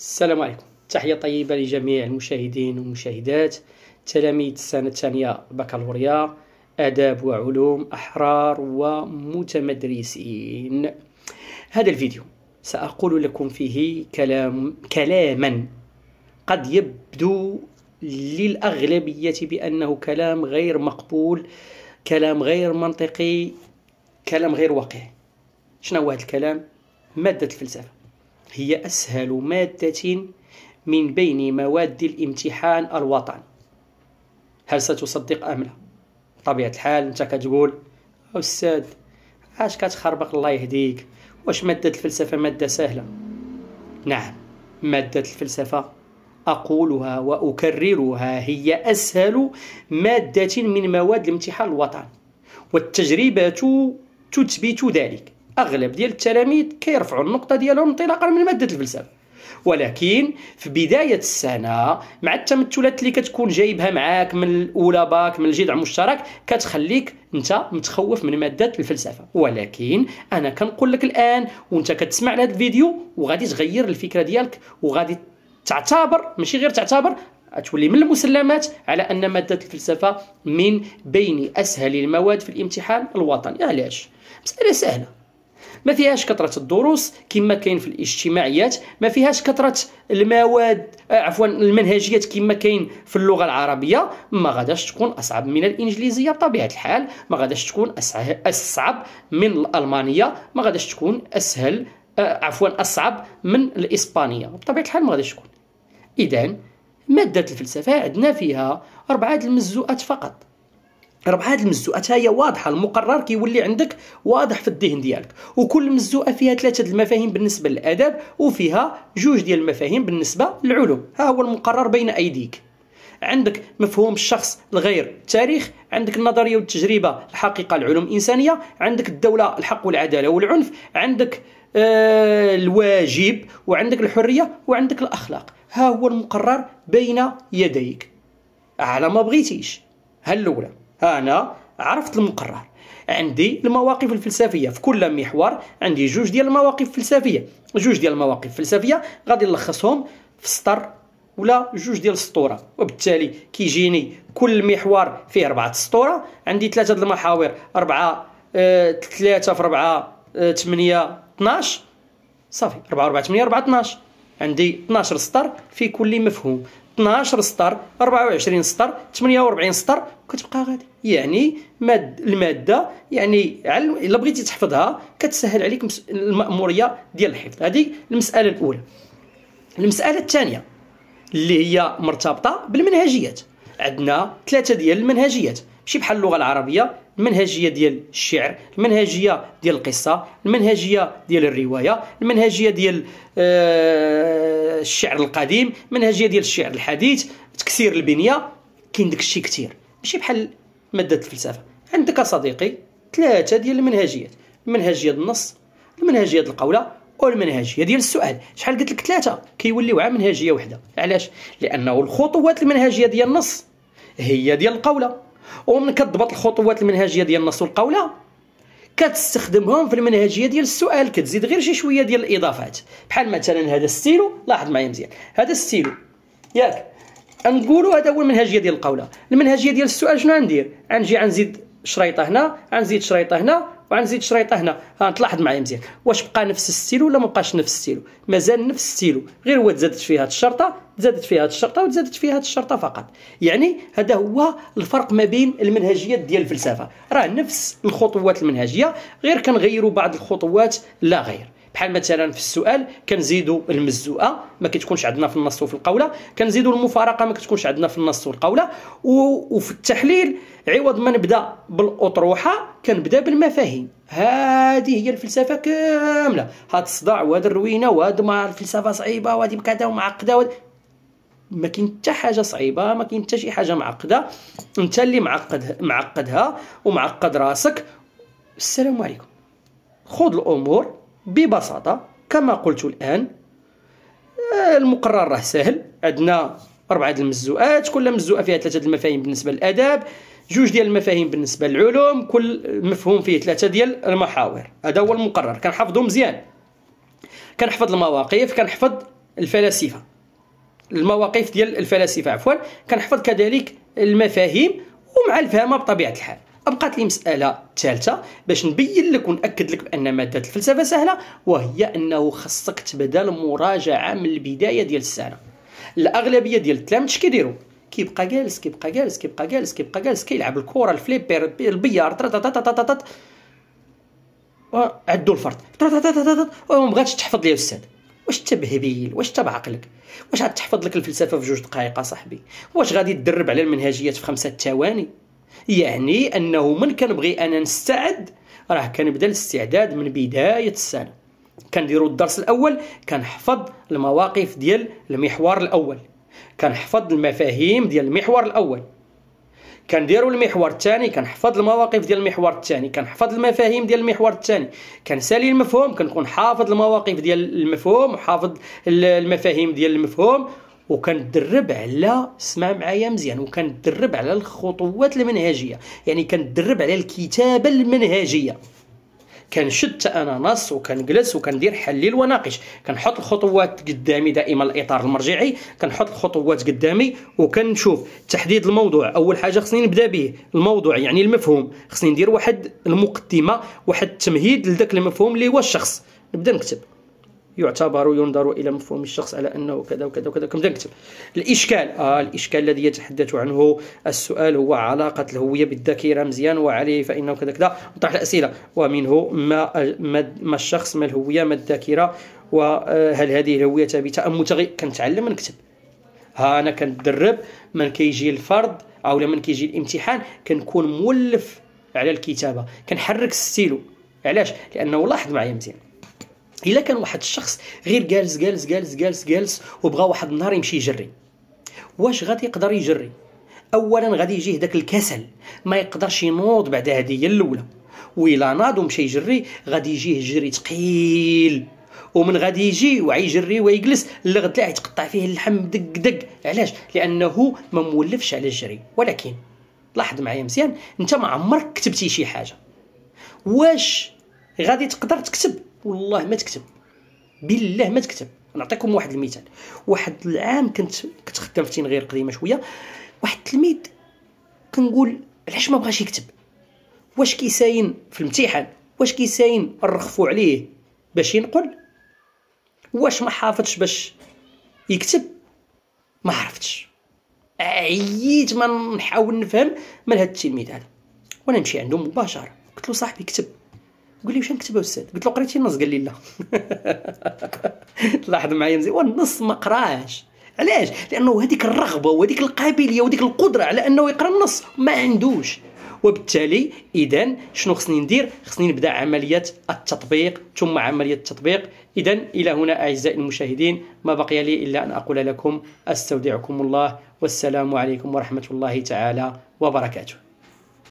السلام عليكم تحية طيبة لجميع المشاهدين والمشاهدات تلاميذ السنة الثانية بكالوريا آداب وعلوم أحرار ومتمدرسين هذا الفيديو سأقول لكم فيه كلام كلاما قد يبدو للأغلبية بأنه كلام غير مقبول كلام غير منطقي كلام غير واقعي شنو هو هذا الكلام مادة الفلسفة هي أسهل مادة من بين مواد الامتحان الوطن هل ستصدق أم لا طبيعة الحال أنت كتقول أستاذ عاش كتخربق الله يهديك واش مادة الفلسفة مادة سهلة نعم مادة الفلسفة أقولها وأكررها هي أسهل مادة من مواد الامتحان الوطن والتجربة تثبت ذلك اغلب ديال التلاميذ كيرفعوا النقطه ديالهم انطلاقا من ماده الفلسفه ولكن في بداية السنة مع التمثلات اللي كتكون جايبها معاك من الأولى باك من الجذع المشترك كتخليك أنت متخوف من مادة الفلسفة ولكن أنا كنقول لك الآن وأنت كتسمع لهذا الفيديو وغادي تغير الفكرة ديالك وغادي تعتبر ماشي غير تعتبر تولي من المسلمات على أن مادة الفلسفة من بين أسهل المواد في الامتحان الوطني علاش؟ مسألة سهلة ما فيهاش كثره الدروس كما كاين في الاجتماعيات ما فيهاش كثره المواد آه، عفوا المنهجيات كما كاين في اللغه العربيه ما غاداش تكون اصعب من الانجليزيه بطبيعه الحال ما غاداش تكون اصعب من الالمانيه ما غاداش تكون اسهل آه، عفوا اصعب من الاسبانيه بطبيعه الحال ما غاداش تكون اذا ماده الفلسفه عندنا فيها اربعه المزوءات فقط ربع هاد المزوقات هي واضحه المقرر كيولي عندك واضح في الذهن ديالك وكل مزوءه فيها ثلاثه المفاهيم بالنسبه للاداب وفيها جوج ديال المفاهيم بالنسبه للعلوم ها هو المقرر بين ايديك عندك مفهوم الشخص الغير التاريخ عندك النظريه والتجربه الحقيقه العلوم الانسانيه عندك الدوله الحق والعداله والعنف عندك آه الواجب وعندك الحريه وعندك الاخلاق ها هو المقرر بين يديك على ما بغيتيش ها الاولى انا عرفت المقرر عندي المواقف الفلسفيه في كل محور عندي جوج ديال المواقف الفلسفيه جوج ديال المواقف الفلسفيه غادي نلخصهم في سطر ولا جوج ديال السطوره وبالتالي كيجيني كل محور فيه اربعه سطوره عندي ثلاثه ديال المحاور اربعه آه، ثلاثه في اربعه آه، ثمانية اثناش صافي اربعة اربعة ثمانية اربعة اثناش عندي اثناش سطر في كل مفهوم 12 سطر 24 سطر 48 سطر كتبقى غادي يعني ماد الماده يعني الا بغيتي تحفظها كتسهل عليك الماموريه ديال الحفظ هذه المساله الاولى المساله الثانيه اللي هي مرتبطه بالمنهجيات عندنا ثلاثه ديال المنهجيات ماشي بحال اللغه العربيه المنهجيه ديال الشعر المنهجيه ديال القصه المنهجيه ديال الروايه المنهجيه ديال آه، الشعر القديم المنهجيه ديال الشعر الحديث تكسير البنيه كاين داكشي كثير ماشي بحال ماده الفلسفه عندك صديقي ثلاثه ديال المنهجيات المنهجيه ديال النص المنهجيه ديال القوله والمنهجيه ديال السؤال شحال قلت لك ثلاثه كيوليو على منهجيه وحده علاش لانه الخطوات المنهجيه ديال النص هي ديال القوله ومن كتضبط الخطوات المنهجيه ديال النص والقوله كتستخدمهم في المنهجيه ديال السؤال كتزيد غير شي شويه ديال الاضافات بحال مثلا هذا ستيلو لاحظ معايا مزيان هذا ستيلو ياك نقولوا هذا هو المنهجيه ديال القوله المنهجيه ديال السؤال شنو غندير غنجي غنزيد شريطه هنا غنزيد شريطه هنا وغنزيد شريطه هنا ها تلاحظ معايا مزيان واش بقى نفس الستيلو ولا مابقاش نفس الستيلو مازال نفس الستيلو غير هو تزادت فيه هاد الشرطه تزادت فيه هاد الشرطه وتزادت فيه هاد الشرطه فقط يعني هذا هو الفرق ما بين المنهجيات ديال الفلسفه راه نفس الخطوات المنهجيه غير كنغيروا بعض الخطوات لا غير بحال مثلا في السؤال كنزيدوا المزوءه ما كتكونش عندنا في النص وفي القوله كنزيدوا المفارقه ما كتكونش عندنا في النص والقوله وفي التحليل عوض ما نبدا بالاطروحه كنبدا بالمفاهيم هذه هي الفلسفه كامله هاد الصداع وهاد الروينه وهاد ما الفلسفه صعيبه وهادي بكذا ومعقده وهاد ما كاين حتى حاجه صعيبه ما كاين حتى شي حاجه معقده انت اللي معقد معقدها ومعقد راسك السلام عليكم خذ الامور ببساطه كما قلت الان آه، المقرر راه سهل عندنا اربعه د كل مزوءه فيها ثلاثه د المفاهيم بالنسبه للاداب جوج ديال المفاهيم بالنسبه للعلوم كل مفهوم فيه ثلاثه ديال المحاور هذا هو المقرر كنحفظو مزيان كنحفظ المواقف كنحفظ الفلاسفه المواقف ديال الفلاسفه عفوا كنحفظ كذلك المفاهيم ومع الفهمه بطبيعه الحال بقات لي مساله ثالثه باش نبين لك وناكد لك بان ماده الفلسفه سهله وهي انه خصك تبدا المراجعه من البدايه ديال السنه الاغلبيه ديال التلاميذ كيديروا كيبقى جالس كيبقى جالس كيبقى جالس كيبقى جالس كيلعب الكره الفليبر البيار وعدوا الفرد وما بغاتش تحفظ لي الاستاذ واش تبهبيل واش تبع عقلك واش عاد تحفظ لك الفلسفه في جوج دقائق صاحبي واش غادي تدرب على المنهجيات في خمسه ثواني يعني انه من كنبغي انا نستعد راه كنبدا الاستعداد من بدايه السنه كنديروا الدرس الاول كنحفظ المواقف ديال المحور الاول كنحفظ المفاهيم ديال المحور الاول كنديروا المحور الثاني كنحفظ المواقف ديال المحور الثاني كنحفظ المفاهيم ديال المحور الثاني كنسالي المفهوم كنكون حافظ المواقف ديال المفهوم وحافظ المفاهيم ديال المفهوم وكندرب على اسمع معايا مزيان وكندرب على الخطوات المنهجيه يعني كندرب على الكتابه المنهجيه كنشد انا نص وكنجلس وكندير حليل وناقش كنحط الخطوات قدامي دائما الاطار المرجعي كنحط الخطوات قدامي وكنشوف تحديد الموضوع اول حاجه خصني نبدا به الموضوع يعني المفهوم خصني ندير واحد المقدمه واحد التمهيد لذاك المفهوم اللي هو الشخص نبدا نكتب يعتبر ينظر الى مفهوم الشخص على انه كذا وكذا وكذا كم نكتب الاشكال آه الاشكال الذي يتحدث عنه السؤال هو علاقه الهويه بالذاكره مزيان وعليه فانه كذا كذا نطرح الاسئله ومنه ما ما الشخص ما الهويه ما الذاكره وهل آه، هذه الهويه ثابته ام متغيره كنتعلم نكتب ها انا كندرب من كيجي الفرض او من كيجي الامتحان كنكون مولف على الكتابه كنحرك الستيلو علاش لانه لاحظ معايا مزيان الا كان واحد الشخص غير جالس جالس جالس جالس جالس وبغى واحد النهار يمشي يجري واش غادي يقدر يجري اولا غادي يجيه داك الكسل ما يقدرش ينوض بعد هذه هي الاولى وإلا ناض ومشى يجري غادي يجيه جري ثقيل ومن غادي يجي يجري ويجلس اللغد تاعي تقطع فيه اللحم دق دق علاش لانه ما مولفش على الجري ولكن لاحظ معايا مزيان انت ما عمرك كتبتي شي حاجه واش غادي تقدر تكتب والله ما تكتب بالله ما تكتب نعطيكم واحد المثال واحد العام كنت كنت خدام في غير قديمه شويه واحد التلميذ كنقول علاش ما بغاش يكتب واش كيساين في الامتحان واش كيساين نرخفوا عليه باش ينقل واش ما حافظش باش يكتب ما عرفتش عييت ما نحاول نفهم من هاد التلميذ هذا وانا نمشي عنده مباشره قلت له صاحبي كتب قول لي واش نكتب استاذ قلت له قريتي النص قال لي لا تلاحظ معايا مزيان والنص ما قراش علاش لانه هذيك الرغبه وهذيك القابليه وهذيك القدره على انه يقرا النص ما عندوش وبالتالي اذا شنو خصني ندير خصني نبدا عمليه التطبيق ثم عمليه التطبيق اذا الى هنا اعزائي المشاهدين ما بقي لي الا ان اقول لكم استودعكم الله والسلام عليكم ورحمه الله تعالى وبركاته